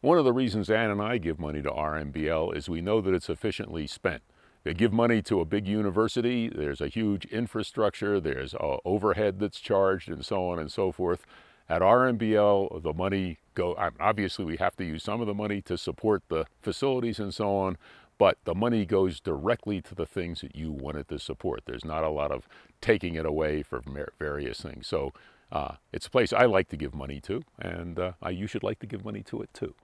One of the reasons Ann and I give money to RMBL is we know that it's efficiently spent. They give money to a big university, there's a huge infrastructure, there's overhead that's charged and so on and so forth. At RMBL, the money go, obviously we have to use some of the money to support the facilities and so on, but the money goes directly to the things that you wanted to support. There's not a lot of taking it away for various things. So uh, it's a place I like to give money to, and uh, you should like to give money to it too.